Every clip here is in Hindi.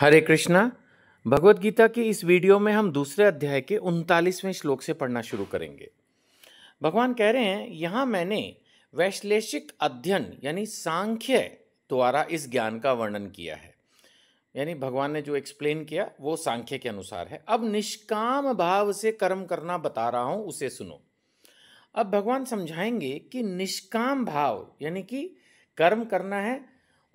हरे कृष्णा भगवत गीता के इस वीडियो में हम दूसरे अध्याय के उनतालीसवें श्लोक से पढ़ना शुरू करेंगे भगवान कह रहे हैं यहाँ मैंने वैश्लेषिक अध्ययन यानी सांख्य द्वारा इस ज्ञान का वर्णन किया है यानी भगवान ने जो एक्सप्लेन किया वो सांख्य के अनुसार है अब निष्काम भाव से कर्म करना बता रहा हूँ उसे सुनो अब भगवान समझाएंगे कि निष्काम भाव यानी कि कर्म करना है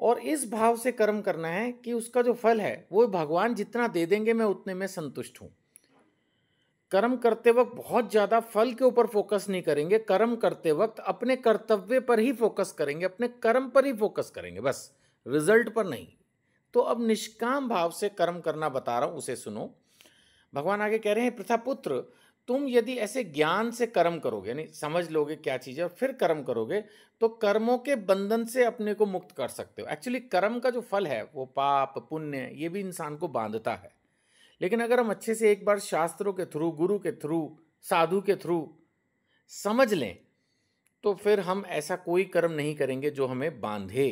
और इस भाव से कर्म करना है कि उसका जो फल है वो भगवान जितना दे देंगे मैं उतने में संतुष्ट हूँ कर्म करते वक्त बहुत ज़्यादा फल के ऊपर फोकस नहीं करेंगे कर्म करते वक्त अपने कर्तव्य पर ही फोकस करेंगे अपने कर्म पर ही फोकस करेंगे बस रिजल्ट पर नहीं तो अब निष्काम भाव से कर्म करना बता रहा हूँ उसे सुनो भगवान आगे कह रहे हैं प्रथा पुत्र तुम यदि ऐसे ज्ञान से कर्म करोगे यानी समझ लोगे क्या चीज़ है और फिर कर्म करोगे तो कर्मों के बंधन से अपने को मुक्त कर सकते हो एक्चुअली कर्म का जो फल है वो पाप पुण्य ये भी इंसान को बांधता है लेकिन अगर हम अच्छे से एक बार शास्त्रों के थ्रू गुरु के थ्रू साधु के थ्रू समझ लें तो फिर हम ऐसा कोई कर्म नहीं करेंगे जो हमें बांधे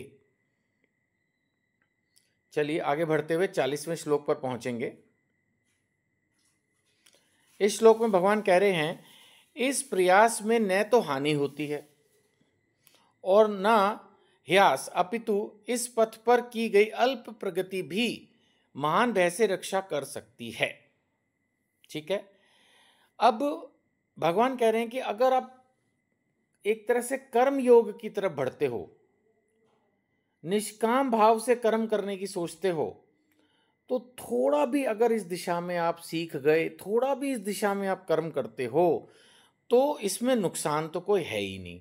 चलिए आगे बढ़ते हुए चालीसवें श्लोक पर पहुंचेंगे इस श्लोक में भगवान कह रहे हैं इस प्रयास में न तो हानि होती है और न ह्यास अपितु इस पथ पर की गई अल्प प्रगति भी महान भय से रक्षा कर सकती है ठीक है अब भगवान कह रहे हैं कि अगर आप एक तरह से कर्म योग की तरफ बढ़ते हो निष्काम भाव से कर्म करने की सोचते हो तो थोड़ा भी अगर इस दिशा में आप सीख गए थोड़ा भी इस दिशा में आप कर्म करते हो तो इसमें नुकसान तो कोई है ही नहीं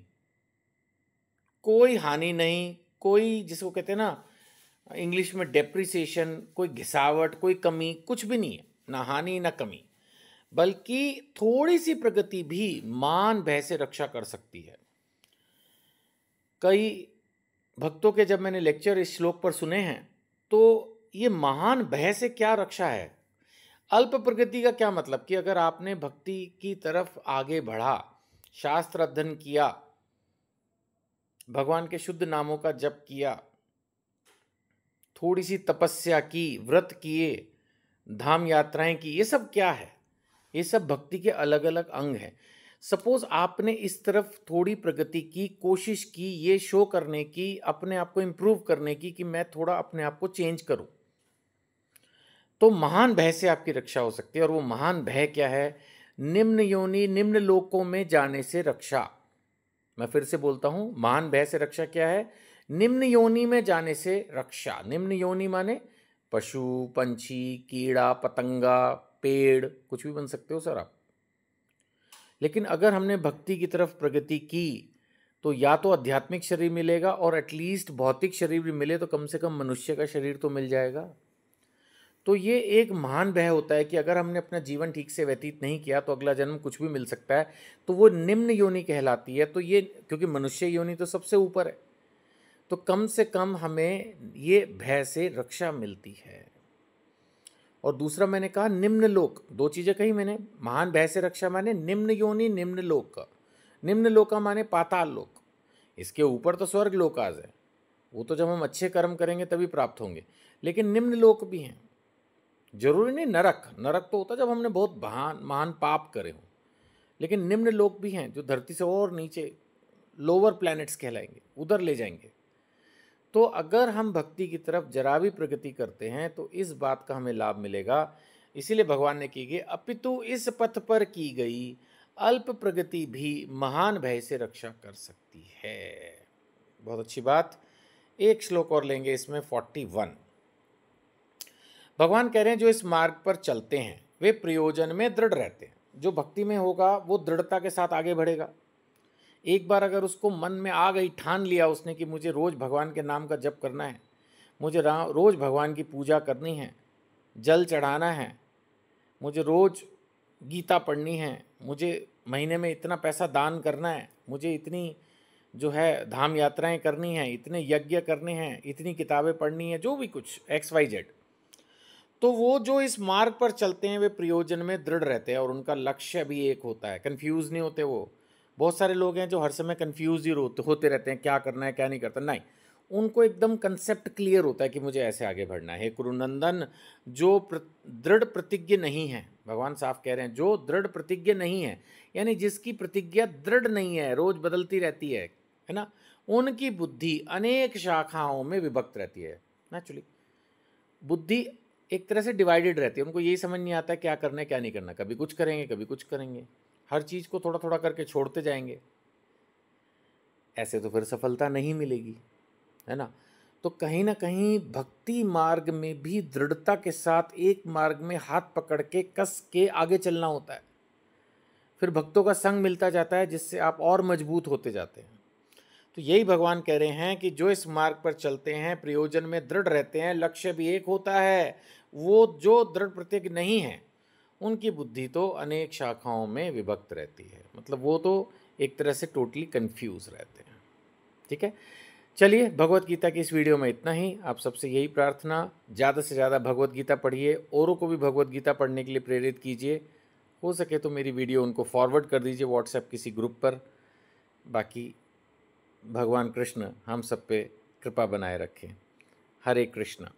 कोई हानि नहीं कोई जिसको कहते हैं ना इंग्लिश में डेप्रिसिएशन कोई घिसावट कोई कमी कुछ भी नहीं है ना हानि ना कमी बल्कि थोड़ी सी प्रगति भी मान भय से रक्षा कर सकती है कई भक्तों के जब मैंने लेक्चर इस श्लोक पर सुने हैं तो ये महान भय से क्या रक्षा है अल्प प्रगति का क्या मतलब कि अगर आपने भक्ति की तरफ आगे बढ़ा शास्त्र अध्ययन किया भगवान के शुद्ध नामों का जप किया थोड़ी सी तपस्या की व्रत किए धाम यात्राएं की ये सब क्या है ये सब भक्ति के अलग अलग अंग हैं सपोज आपने इस तरफ थोड़ी प्रगति की कोशिश की ये शो करने की अपने आप को इम्प्रूव करने की कि मैं थोड़ा अपने आप को चेंज करूं तो महान भय से आपकी रक्षा हो सकती है और वो महान भय क्या है निम्न योनि निम्न लोकों में जाने से रक्षा मैं फिर से बोलता हूँ महान भय से रक्षा क्या है निम्न योनि में जाने से रक्षा निम्न योनि माने पशु पंछी कीड़ा पतंगा पेड़ कुछ भी बन सकते हो सर आप लेकिन अगर हमने भक्ति की तरफ प्रगति की तो या तो आध्यात्मिक शरीर मिलेगा और एटलीस्ट भौतिक शरीर भी मिले तो कम से कम मनुष्य का शरीर तो मिल जाएगा तो ये एक महान भय होता है कि अगर हमने अपना जीवन ठीक से व्यतीत नहीं किया तो अगला जन्म कुछ भी मिल सकता है तो वो निम्न योनि कहलाती है तो ये क्योंकि मनुष्य योनि तो सबसे ऊपर है तो कम से कम हमें ये भय से रक्षा मिलती है और दूसरा मैंने कहा निम्न लोक दो चीज़ें कही मैंने महान भय से रक्षा माने निम्न योनि निम्न लोक का निम्न लोक का माने पाताल लोक इसके ऊपर तो स्वर्ग लोकाज है वो तो जब हम अच्छे कर्म करेंगे तभी प्राप्त होंगे लेकिन निम्न लोक भी हैं जरूरी नहीं नरक नरक तो होता जब हमने बहुत महान महान पाप करे हों लेकिन निम्न लोग भी हैं जो धरती से और नीचे लोअर प्लैनेट्स कहलाएंगे उधर ले जाएंगे तो अगर हम भक्ति की तरफ जरा भी प्रगति करते हैं तो इस बात का हमें लाभ मिलेगा इसीलिए भगवान ने की गई अपितु इस पथ पर की गई अल्प प्रगति भी महान भय से रक्षा कर सकती है बहुत अच्छी बात एक श्लोक और लेंगे इसमें फोर्टी वन भगवान कह रहे हैं जो इस मार्ग पर चलते हैं वे प्रयोजन में दृढ़ रहते हैं जो भक्ति में होगा वो दृढ़ता के साथ आगे बढ़ेगा एक बार अगर उसको मन में आ गई ठान लिया उसने कि मुझे रोज़ भगवान के नाम का जप करना है मुझे रोज़ भगवान की पूजा करनी है जल चढ़ाना है मुझे रोज़ गीता पढ़नी है मुझे महीने में इतना पैसा दान करना है मुझे इतनी जो है धाम यात्राएं करनी हैं इतने यज्ञ करने हैं इतनी किताबें पढ़नी हैं जो भी कुछ एक्स वाई जेड तो वो जो इस मार्ग पर चलते हैं वे प्रयोजन में दृढ़ रहते हैं और उनका लक्ष्य भी एक होता है कन्फ्यूज़ नहीं होते वो बहुत सारे लोग हैं जो हर समय कन्फ्यूज़ ही होते रहते हैं क्या करना है क्या नहीं करता नहीं उनको एकदम कंसेप्ट क्लियर होता है कि मुझे ऐसे आगे बढ़ना है कुरुनंदन जो प्र, दृढ़ प्रतिज्ञ नहीं है भगवान साफ कह रहे हैं जो दृढ़ प्रतिज्ञ नहीं है यानी जिसकी प्रतिज्ञा दृढ़ नहीं है रोज़ बदलती रहती है है ना उनकी बुद्धि अनेक शाखाओं में विभक्त रहती है नेचुरली बुद्धि एक तरह से डिवाइडेड रहती है उनको यही समझ नहीं आता क्या करना है क्या नहीं करना कभी कुछ करेंगे कभी कुछ करेंगे हर चीज़ को थोड़ा थोड़ा करके छोड़ते जाएंगे ऐसे तो फिर सफलता नहीं मिलेगी है ना तो कहीं ना कहीं भक्ति मार्ग में भी दृढ़ता के साथ एक मार्ग में हाथ पकड़ के कस के आगे चलना होता है फिर भक्तों का संग मिलता जाता है जिससे आप और मजबूत होते जाते हैं तो यही भगवान कह रहे हैं कि जो इस मार्ग पर चलते हैं प्रयोजन में दृढ़ रहते हैं लक्ष्य भी एक होता है वो जो दृढ़ प्रत्येक नहीं है उनकी बुद्धि तो अनेक शाखाओं में विभक्त रहती है मतलब वो तो एक तरह से टोटली कंफ्यूज रहते हैं ठीक है चलिए भगवत गीता की इस वीडियो में इतना ही आप सबसे यही प्रार्थना ज़्यादा से ज़्यादा भगवत गीता पढ़िए औरों को भी भगवत गीता पढ़ने के लिए प्रेरित कीजिए हो सके तो मेरी वीडियो उनको फॉरवर्ड कर दीजिए व्हाट्सएप किसी ग्रुप पर बाकी भगवान कृष्ण हम सब पे कृपा बनाए रखें हरे कृष्णा